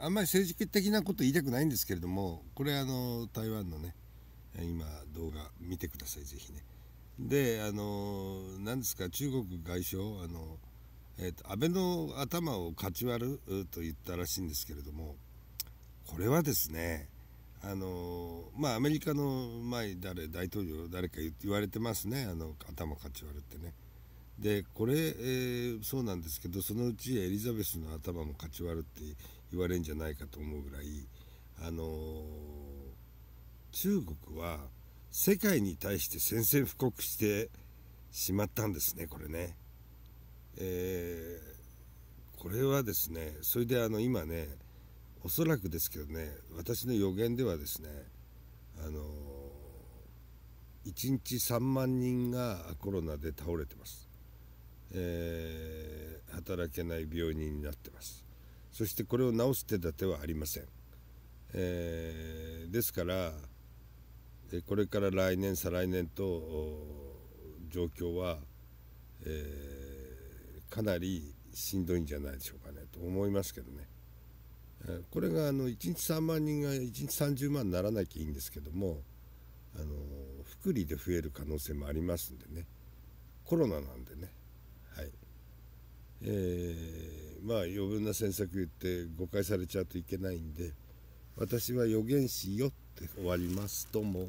あんまり政治的なこと言いたくないんですけれどもこれあの台湾のね今動画見てくださいぜひねであの何ですか中国外相あの、えーと、と安倍の頭をかち割ると言ったらしいんですけれどもこれはですねあのまあアメリカの前誰大統領誰か言われてますねあの頭かち割るってねでこれ、えー、そうなんですけどそのうちエリザベスの頭もかち割るって言われるんじゃないかと思うぐらいあのー、中国は世界に対して宣戦布告してしまったんですねこれね。えー、これはですねそれであの今ねおそらくですけどね私の予言ではですねあのー、1日3万人がコロナで倒れてます、えー、働けない病人になってますそしてこれを直す手立てはありません、えー、ですからこれから来年再来年と状況は、えー、かなりしんどいんじゃないでしょうかねと思いますけどね、えこれがあの1日3万人が1日30万にならなきゃいいんですけどもあの福利で増える可能性もありますんでねコロナなんでねはいえーまあ余分な詮索言って誤解されちゃうといけないんで私は予言師よって終わりますとも。